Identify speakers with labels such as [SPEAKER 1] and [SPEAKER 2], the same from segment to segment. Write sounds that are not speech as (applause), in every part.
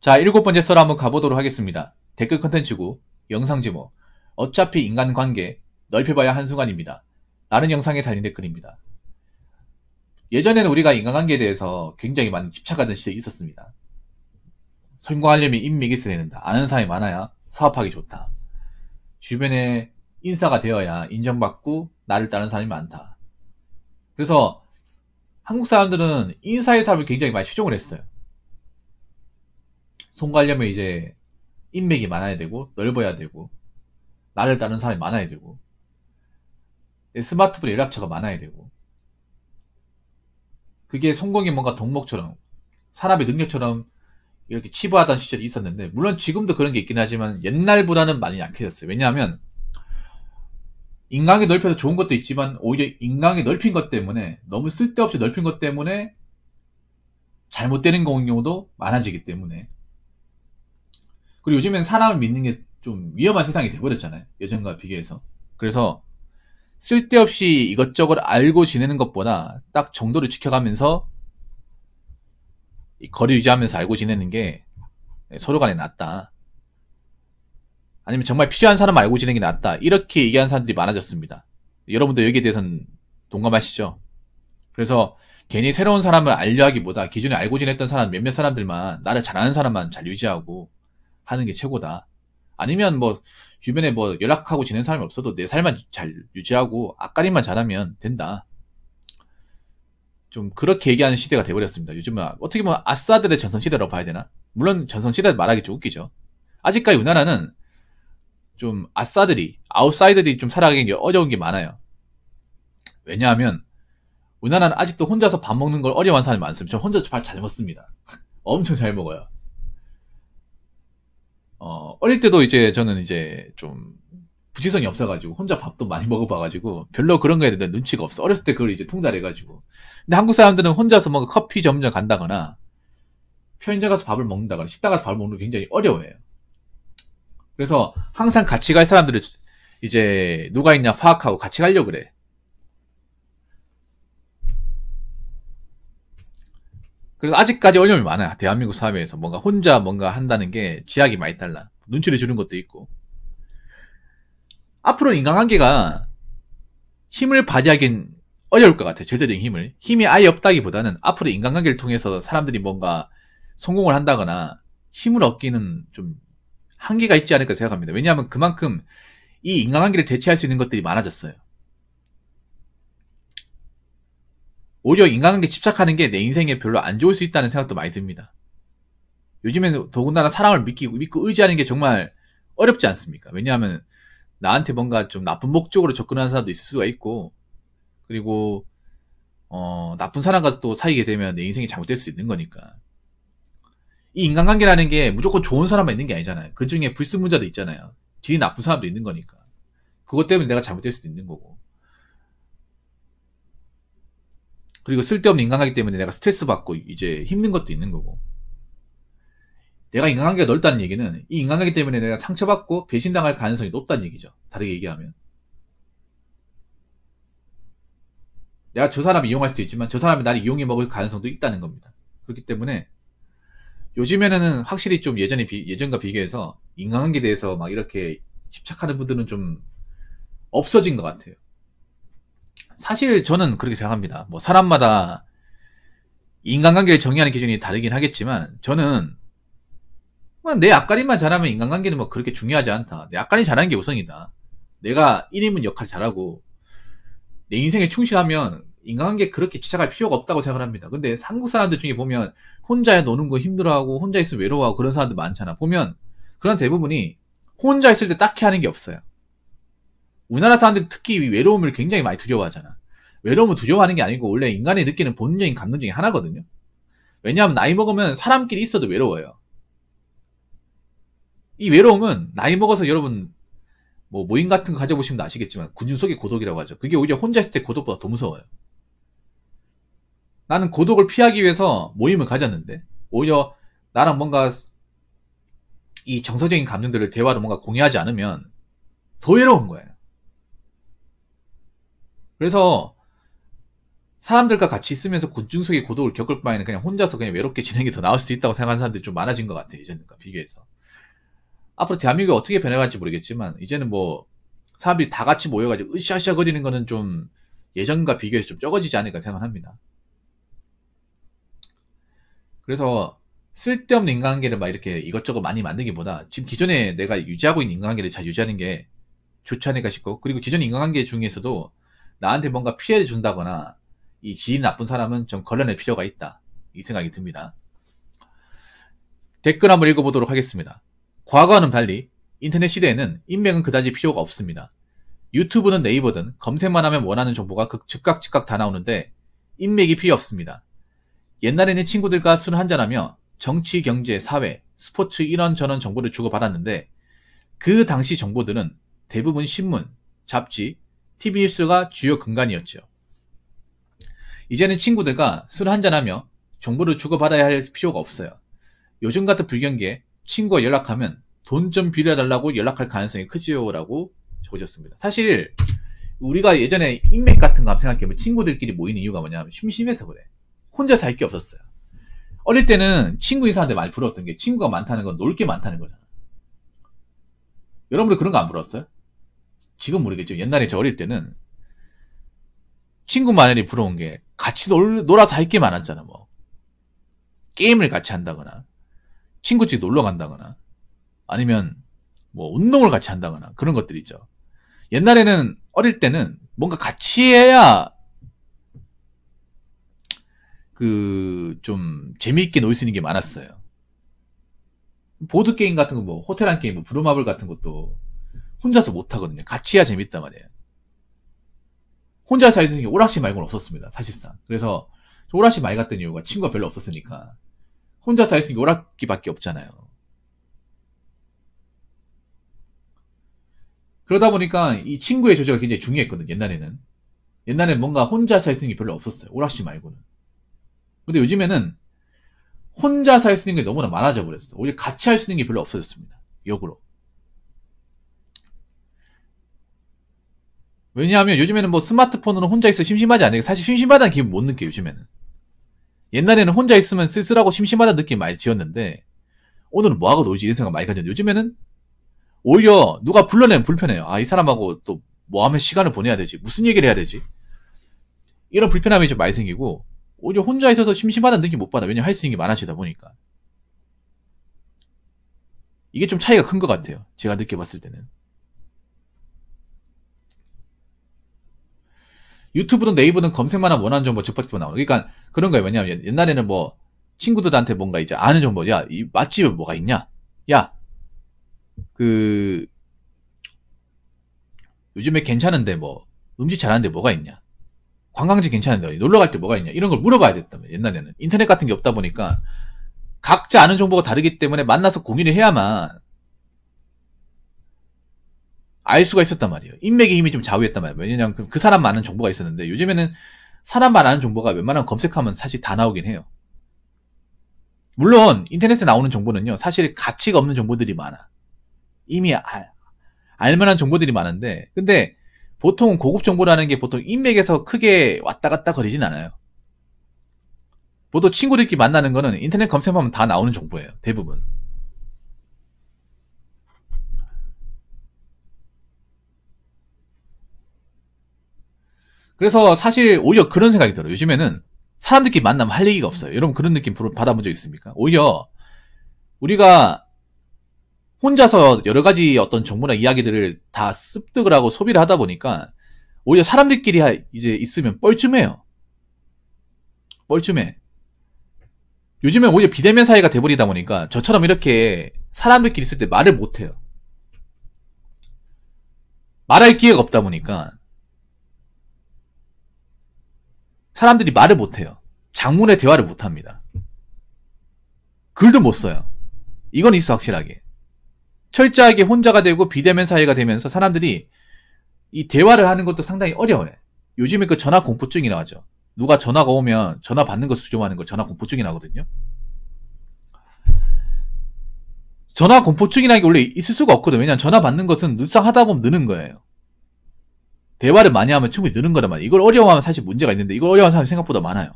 [SPEAKER 1] 자, 일곱 번째 썰 한번 가보도록 하겠습니다. 댓글 컨텐츠고, 영상 제목, 어차피 인간관계, 넓혀봐야 한순간입니다. 라는 영상에 달린 댓글입니다. 예전에는 우리가 인간관계에 대해서 굉장히 많이 집착하던 시절이 있었습니다. 성공하려면 인맥이 있어야 된다. 아는 사람이 많아야 사업하기 좋다. 주변에 인사가 되어야 인정받고 나를 따르는 사람이 많다. 그래서 한국 사람들은 인사의 사업을 굉장히 많이 추종을 했어요. 송 가려면 이제 인맥이 많아야 되고 넓어야 되고 나를 따르는 사람이 많아야 되고 예, 스마트폰 연락처가 많아야 되고 그게 성공이 뭔가 동목처럼 사람의 능력처럼 이렇게 치부하던 시절이 있었는데 물론 지금도 그런 게 있긴 하지만 옛날보다는 많이 약해졌어요. 왜냐하면 인강이 넓혀서 좋은 것도 있지만 오히려 인강이 넓힌 것 때문에 너무 쓸데없이 넓힌 것 때문에 잘못되는 경우도 많아지기 때문에 그리고 요즘엔 사람을 믿는 게 좀 위험한 세상이 돼버렸잖아요. 예전과 비교해서. 그래서 쓸데없이 이것저것 알고 지내는 것보다 딱 정도를 지켜가면서 이 거리 유지하면서 알고 지내는 게 서로 간에 낫다. 아니면 정말 필요한 사람 알고 지내는 게 낫다. 이렇게 얘기하는 사람들이 많아졌습니다. 여러분도 여기에 대해서는 동감하시죠? 그래서 괜히 새로운 사람을 알려 하기보다 기존에 알고 지냈던 사람 몇몇 사람들만 나를 잘 아는 사람만 잘 유지하고 하는 게 최고다. 아니면 뭐 주변에 뭐 연락하고 지낸 사람이 없어도 내 삶만 잘 유지하고 앞가림만 잘하면 된다. 좀 그렇게 얘기하는 시대가 돼버렸습니다. 요즘은 어떻게 보면 아싸들의 전성 시대라고 봐야 되나? 물론 전성 시대 말하기 좀 웃기죠. 아직까지 우리나라는 좀 아싸들이 아웃사이드들이 좀 살아가기 어려운 게 많아요. 왜냐하면 우리나라는 아직도 혼자서 밥 먹는 걸 어려워하는 사람이 많습니다. 저 혼자 서밥 잘 먹습니다. (laughs) 엄청 잘 먹어요. 어, 어릴 때도 이제 저는 이제 좀 부지성이 없어가지고 혼자 밥도 많이 먹어봐가지고 별로 그런 거에 대한 눈치가 없어. 어렸을 때 그걸 이제 통달해가지고. 근데 한국 사람들은 혼자서 뭔가 커피 점점 간다거나 편의점 가서 밥을 먹는다거나 식당 가서 밥을 먹는 게 굉장히 어려워해요. 그래서 항상 같이 갈 사람들을 이제 누가 있냐 파악하고 같이 가려고 그래. 그래서 아직까지 어려움이 많아요. 대한민국 사회에서 뭔가 혼자 뭔가 한다는 게 지약이 많이 달라. 눈치를 주는 것도 있고. 앞으로 인간관계가 힘을 발휘하기엔 어려울 것 같아요. 절대적인 힘을. 힘이 아예 없다기보다는 앞으로 인간관계를 통해서 사람들이 뭔가 성공을 한다거나 힘을 얻기는 좀 한계가 있지 않을까 생각합니다. 왜냐하면 그만큼 이 인간관계를 대체할 수 있는 것들이 많아졌어요. 오히려 인간관계 집착하는 게 내 인생에 별로 안 좋을 수 있다는 생각도 많이 듭니다. 요즘에는 더군다나 사람을 믿기, 믿고 의지하는 게 정말 어렵지 않습니까? 왜냐하면 나한테 뭔가 좀 나쁜 목적으로 접근하는 사람도 있을 수가 있고, 그리고, 어, 나쁜 사람과 또 사귀게 되면 내 인생이 잘못될 수 있는 거니까. 이 인간관계라는 게 무조건 좋은 사람만 있는 게 아니잖아요. 그 중에 불순문자도 있잖아요. 질이 나쁜 사람도 있는 거니까. 그것 때문에 내가 잘못될 수도 있는 거고. 그리고 쓸데없는 인간관계 때문에 내가 스트레스 받고 이제 힘든 것도 있는 거고. 내가 인간관계가 넓다는 얘기는 이 인간관계 때문에 내가 상처받고 배신당할 가능성이 높다는 얘기죠. 다르게 얘기하면. 내가 저 사람을 이용할 수도 있지만 저 사람이 나를 이용해 먹을 가능성도 있다는 겁니다. 그렇기 때문에 요즘에는 확실히 좀 예전에 비, 예전과 비교해서 인간관계에 대해서 막 이렇게 집착하는 분들은 좀 없어진 것 같아요. 사실 저는 그렇게 생각합니다. 뭐 사람마다 인간관계를 정의하는 기준이 다르긴 하겠지만 저는 뭐 내 앞가림만 잘하면 인간관계는 뭐 그렇게 중요하지 않다. 내 앞가림 잘하는 게 우선이다. 내가 1인분 역할 잘하고 내 인생에 충실하면 인간관계 그렇게 지착할 필요가 없다고 생각을 합니다. 근데 한국 사람들 중에 보면 혼자 노는 거 힘들어하고 혼자 있으면 외로워하고 그런 사람들 많잖아. 보면 그런 대부분이 혼자 있을 때 딱히 하는 게 없어요. 우리나라 사람들 특히 외로움을 굉장히 많이 두려워하잖아. 외로움을 두려워하는 게 아니고 원래 인간이 느끼는 본능적인 감정 중에 하나거든요. 왜냐하면 나이 먹으면 사람끼리 있어도 외로워요. 이 외로움은 나이 먹어서 여러분 뭐 모임 같은 거 가져보시면 아시겠지만 군중 속의 고독이라고 하죠. 그게 오히려 혼자 있을 때 고독보다 더 무서워요. 나는 고독을 피하기 위해서 모임을 가졌는데 오히려 나랑 뭔가 이 정서적인 감정들을 대화로 뭔가 공유하지 않으면 더 외로운 거예요. 그래서 사람들과 같이 있으면서 곤충 속의 고독을 겪을 바에는 그냥 혼자서 그냥 외롭게 지내는 게 더 나을 수도 있다고 생각하는 사람들이 좀 많아진 것 같아요. 이전과 그 비교해서. 앞으로 대한민국이 어떻게 변해갈지 모르겠지만, 이제는 뭐, 사람들이 다 같이 모여가지고 으쌰으쌰 거리는 거는 좀 예전과 비교해서 좀 적어지지 않을까 생각합니다. 그래서 쓸데없는 인간관계를 막 이렇게 이것저것 많이 만들기보다 지금 기존에 내가 유지하고 있는 인간관계를 잘 유지하는 게 좋지 않을까 싶고, 그리고 기존 인간관계 중에서도 나한테 뭔가 피해를 준다거나 이 지인 나쁜 사람은 좀 걸러낼 필요가 있다. 이 생각이 듭니다. 댓글 한번 읽어보도록 하겠습니다. 과거와는 달리 인터넷 시대에는 인맥은 그다지 필요가 없습니다. 유튜브는 네이버든 검색만 하면 원하는 정보가 즉각 즉각 다 나오는데 인맥이 필요 없습니다. 옛날에는 친구들과 술 한잔하며 정치, 경제, 사회, 스포츠 이런저런 정보를 주고받았는데 그 당시 정보들은 대부분 신문, 잡지, TV 뉴스가 주요 근간이었죠. 이제는 친구들과 술 한잔하며 정보를 주고받아야 할 필요가 없어요. 요즘 같은 불경기에 친구와 연락하면 돈 좀 빌려달라고 연락할 가능성이 크지요라고 적어줬습니다. 사실 우리가 예전에 인맥 같은 거 생각해보면 친구들끼리 모이는 이유가 뭐냐면 심심해서 그래. 혼자 살 게 없었어요. 어릴 때는 친구인 사한테 많이 부러웠던 게 친구가 많다는 건 놀 게 많다는 거잖아. 여러분들 그런 거 안 부러웠어요? 지금 모르겠죠 옛날에 저 어릴 때는 친구 마련이 부러운 게 같이 놀, 놀아서 할 게 많았잖아, 뭐. 게임을 같이 한다거나, 친구 집 놀러 간다거나, 아니면 뭐 운동을 같이 한다거나, 그런 것들이죠. 옛날에는, 어릴 때는 뭔가 같이 해야 그, 좀, 재미있게 놀 수 있는 게 많았어요. 보드게임 같은 거, 뭐, 호텔 한 게임, 뭐, 브루마블 같은 것도 혼자서 못 하거든요. 같이 해야 재밌단 말이에요. 혼자 살던 게 오락실 말고는 없었습니다. 사실상. 그래서 오락실 많이 갔던 이유가 친구가 별로 없었으니까 혼자 살던 게 오락기밖에 없잖아요. 그러다 보니까 이 친구의 조제가 굉장히 중요했거든 옛날에는 옛날에 뭔가 혼자 살 수 있는 게 별로 없었어요 오락실 말고는 근데 요즘에는 혼자 살 수 있는 게 너무나 많아져 버렸어 오히려 같이 할 수 있는 게 별로 없어졌습니다 역으로 왜냐하면 요즘에는 뭐 스마트폰으로 혼자 있어 심심하지 않아요. 사실 심심하다는 기분 못 느껴요, 요즘에는. 옛날에는 혼자 있으면 쓸쓸하고 심심하다는 느낌 많이 지었는데, 오늘은 뭐하고 놀지 이런 생각 많이 가졌는데, 요즘에는 오히려 누가 불러내면 불편해요. 아, 이 사람하고 또 뭐 하면 시간을 보내야 되지? 무슨 얘기를 해야 되지? 이런 불편함이 좀 많이 생기고, 오히려 혼자 있어서 심심하다는 느낌 못 받아. 왜냐면 할 수 있는 게 많아지다 보니까. 이게 좀 차이가 큰 것 같아요. 제가 느껴봤을 때는. 유튜브든 네이버는 검색만 하면 원하는 정보 즉각적으로 나오는 그러니까 그런 거예요 왜냐하면 옛날에는 뭐 친구들한테 뭔가 이제 아는 정보 야이 맛집에 뭐가 있냐 야 그 요즘에 괜찮은데 뭐 음식 잘하는데 뭐가 있냐 관광지 괜찮은데 놀러 갈 때 뭐가 있냐 이런 걸 물어봐야 됐다면 옛날에는 인터넷 같은 게 없다 보니까 각자 아는 정보가 다르기 때문에 만나서 공유를 해야만 알 수가 있었단 말이에요. 인맥의 힘이 좀 좌우했단 말이에요. 왜냐면 그, 그 사람 많은 정보가 있었는데 요즘에는 사람 많은 정보가 웬만하면 검색하면 사실 다 나오긴 해요. 물론 인터넷에 나오는 정보는요. 사실 가치가 없는 정보들이 많아. 이미 알, 알만한 정보들이 많은데 근데 보통 고급 정보라는 게 보통 인맥에서 크게 왔다 갔다 거리진 않아요. 보통 친구들끼리 만나는 거는 인터넷 검색하면 다 나오는 정보예요. 대부분. 그래서 사실 오히려 그런 생각이 들어요. 요즘에는 사람들끼리 만나면 할 얘기가 없어요. 여러분 그런 느낌 받아본 적 있습니까? 오히려 우리가 혼자서 여러 가지 어떤 정보나 이야기들을 다 습득을 하고 소비를 하다 보니까 오히려 사람들끼리 이제 있으면 뻘쭘해요. 뻘쭘해. 요즘에 오히려 비대면 사회가 돼버리다 보니까 저처럼 이렇게 사람들끼리 있을 때 말을 못해요. 말할 기회가 없다 보니까 사람들이 말을 못해요. 장문의 대화를 못합니다. 글도 못 써요. 이건 있어 확실하게. 철저하게 혼자가 되고 비대면 사회가 되면서 사람들이 이 대화를 하는 것도 상당히 어려워요. 요즘에 그 전화 공포증이라고 하죠. 누가 전화가 오면 전화 받는 것을 거 수정하는 걸 전화 공포증이나거든요 전화 공포증이라는 게 원래 있을 수가 없거든요. 왜냐하면 전화 받는 것은 늘상 하다 보면 느는 거예요. 대화를 많이 하면 충분히 느는 거란 말이에요. 이걸 어려워하면 사실 문제가 있는데 이걸 어려워하는 사람이 생각보다 많아요.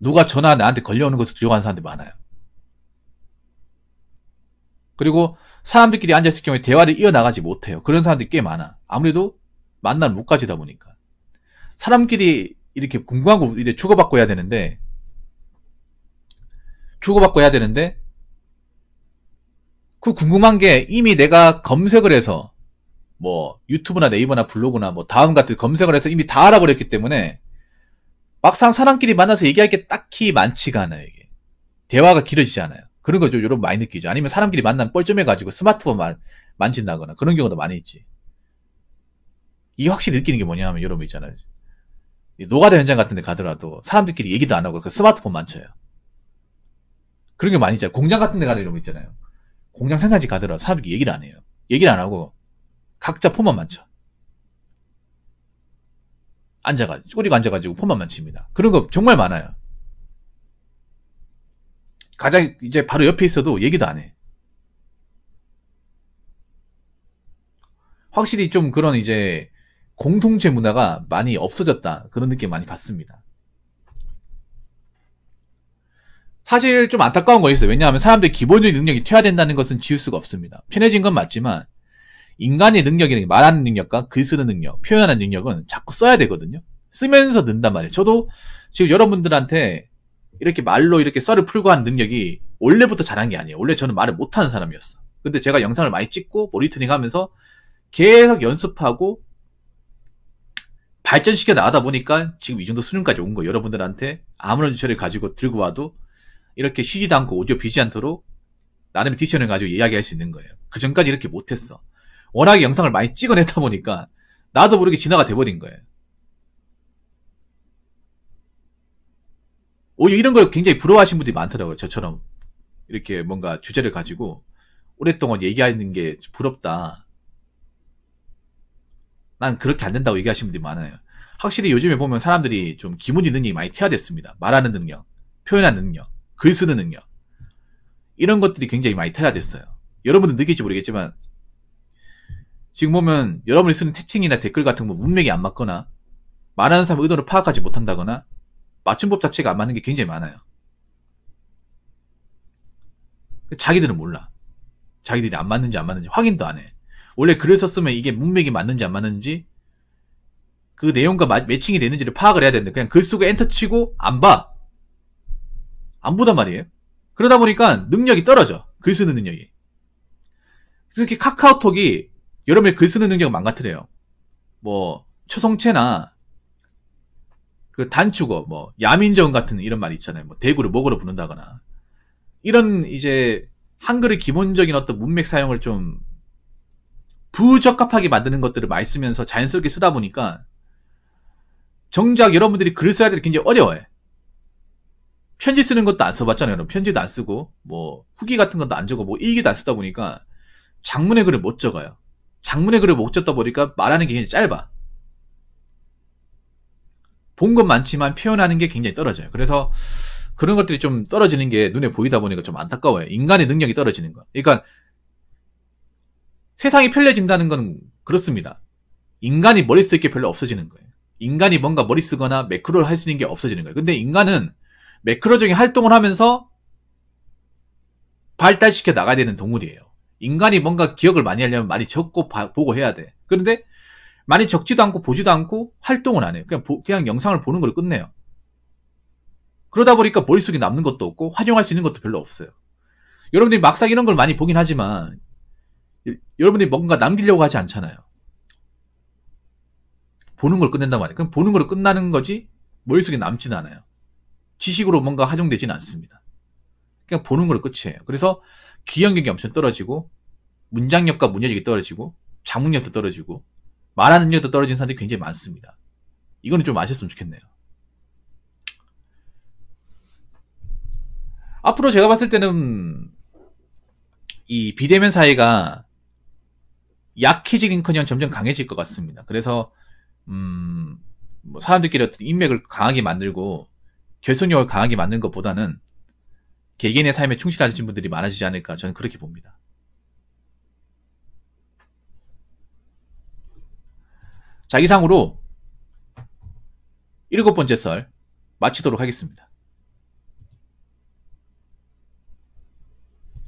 [SPEAKER 1] 누가 전화 나한테 걸려오는 것을 두려워하는 사람들이 많아요. 그리고 사람들끼리 앉아있을 경우에 대화를 이어나가지 못해요. 그런 사람들이 꽤 많아. 아무래도 만남 못 가지다 보니까. 사람끼리 이렇게 궁금한 거 이제 주고받고 해야 되는데, 주고받고 해야 되는데, 그 궁금한 게 이미 내가 검색을 해서 뭐 유튜브나 네이버나 블로그나 뭐 다음 같은 검색을 해서 이미 다 알아버렸기 때문에 막상 사람끼리 만나서 얘기할 게 딱히 많지가 않아요, 이게. 대화가 길어지지 않아요. 그런 거죠. 여러분 많이 느끼죠. 아니면 사람끼리 만난 뻘쭘해가지고 스마트폰만 만진다거나 그런 경우도 많이 있지. 이게 확실히 느끼는 게 뭐냐 하면 여러분 있잖아요. 노가다 현장 같은 데 가더라도 사람들끼리 얘기도 안 하고 그 스마트폰 만쳐요. 그런 게 많이 있잖아요. 공장 같은 데 가는 이런 거 있잖아요. 공장 생산지 가더라도 사람들끼리 얘기를 안 해요. 얘기를 안 하고 각자 포만만 쳐. 앉아가지고, 꼬리가 앉아가지고 포만만 칩니다. 그런 거 정말 많아요. 가장 이제 바로 옆에 있어도 얘기도 안 해. 확실히 좀 그런 이제 공통체 문화가 많이 없어졌다. 그런 느낌 많이 받습니다. 사실 좀 안타까운 거 있어요. 왜냐하면 사람들이 기본적인 능력이 퇴화된다는 것은 지울 수가 없습니다. 편해진 건 맞지만 인간의 능력이라는 게 말하는 능력과 글 쓰는 능력, 표현하는 능력은 자꾸 써야 되거든요. 쓰면서 는단 말이에요. 저도 지금 여러분들한테 이렇게 말로 이렇게 썰을 풀고 하는 능력이 원래부터 잘한 게 아니에요. 원래 저는 말을 못하는 사람이었어. 근데 제가 영상을 많이 찍고 모니터링 하면서 계속 연습하고 발전시켜 나가다 보니까 지금 이 정도 수준까지 온 거예요. 여러분들한테 아무런 주제를 가지고 들고 와도 이렇게 쉬지도 않고 오디오 비지 않도록 나름의 디션을 가지고 이야기할 수 있는 거예요. 그 전까지 이렇게 못했어. 워낙에 영상을 많이 찍어냈다 보니까 나도 모르게 진화가 돼버린 거예요. 오히려 이런 걸 굉장히 부러워하시는 분들이 많더라고요. 저처럼 이렇게 뭔가 주제를 가지고 오랫동안 얘기하는 게 부럽다. 난 그렇게 안 된다고 얘기하시는 분들이 많아요. 확실히 요즘에 보면 사람들이 좀 기본 이능이 많이 퇴화됐습니다. 말하는 능력, 표현하는 능력, 글 쓰는 능력. 이런 것들이 굉장히 많이 퇴화됐어요. 여러분들 느낄지 모르겠지만 지금 보면 여러분이 쓰는 채팅이나 댓글 같은 거 뭐 문맥이 안 맞거나 말하는 사람 의도를 파악하지 못한다거나 맞춤법 자체가 안 맞는 게 굉장히 많아요. 자기들은 몰라. 자기들이 안 맞는지 안 맞는지 확인도 안 해. 원래 글을 썼으면 이게 문맥이 맞는지 안 맞는지 그 내용과 마, 매칭이 되는지를 파악을 해야 되는데 그냥 글 쓰고 엔터 치고 안 봐. 안 보단 말이에요. 그러다 보니까 능력이 떨어져. 글 쓰는 능력이. 특히 카카오톡이 여러분의 글 쓰는 능력은 망가뜨려요. 뭐 초성체나 그 단축어 뭐 야민정 같은 이런 말 있잖아요. 뭐 대구를 목으로 부른다거나 이런 이제 한글의 기본적인 어떤 문맥 사용을 좀 부적합하게 만드는 것들을 많이 쓰면서 자연스럽게 쓰다 보니까 정작 여러분들이 글을 써야 될게 굉장히 어려워요. 편지 쓰는 것도 안 써봤잖아요. 여러분. 편지도 안 쓰고 뭐 후기 같은 것도 안 적어 뭐 일기도 안 쓰다 보니까 장문의 글을 못 적어요. 장문의 글을 못 적다 보니까 말하는 게 굉장히 짧아. 본 건 많지만 표현하는 게 굉장히 떨어져요. 그래서 그런 것들이 좀 떨어지는 게 눈에 보이다 보니까 좀 안타까워요. 인간의 능력이 떨어지는 거. 그러니까 세상이 편리해진다는 건 그렇습니다. 인간이 머리 쓸 게 별로 없어지는 거예요. 인간이 뭔가 머리 쓰거나 매크로를 할 수 있는 게 없어지는 거예요. 근데 인간은 매크로적인 활동을 하면서 발달시켜 나가야 되는 동물이에요. 인간이 뭔가 기억을 많이 하려면 많이 적고 봐, 보고 해야 돼. 그런데 많이 적지도 않고 보지도 않고 활동을 안 해요. 그냥, 보, 그냥 영상을 보는 걸로 끝내요. 그러다 보니까 머릿속에 남는 것도 없고 활용할 수 있는 것도 별로 없어요. 여러분들이 막상 이런 걸 많이 보긴 하지만 여러분들이 뭔가 남기려고 하지 않잖아요. 보는 걸 끝낸단 말이에요. 그럼 보는 걸로 끝나는 거지 머릿속에 남지는 않아요. 지식으로 뭔가 활용되지는 않습니다. 그냥 보는 걸로 끝이에요. 그래서 기억력이 엄청 떨어지고 문장력과 문해력이 떨어지고 자문력도 떨어지고 말하는 능력도 떨어진 사람들이 굉장히 많습니다. 이거는 좀 아셨으면 좋겠네요. 앞으로 제가 봤을 때는 이 비대면 사회가 약해지긴커녕 점점 강해질 것 같습니다. 그래서 음, 뭐 사람들끼리 어떤 인맥을 강하게 만들고 결속력을 강하게 만든 것보다는 개개인의 삶에 충실하신 분들이 많아지지 않을까 저는 그렇게 봅니다. 자기상으로 일곱 번째 썰 마치도록 하겠습니다.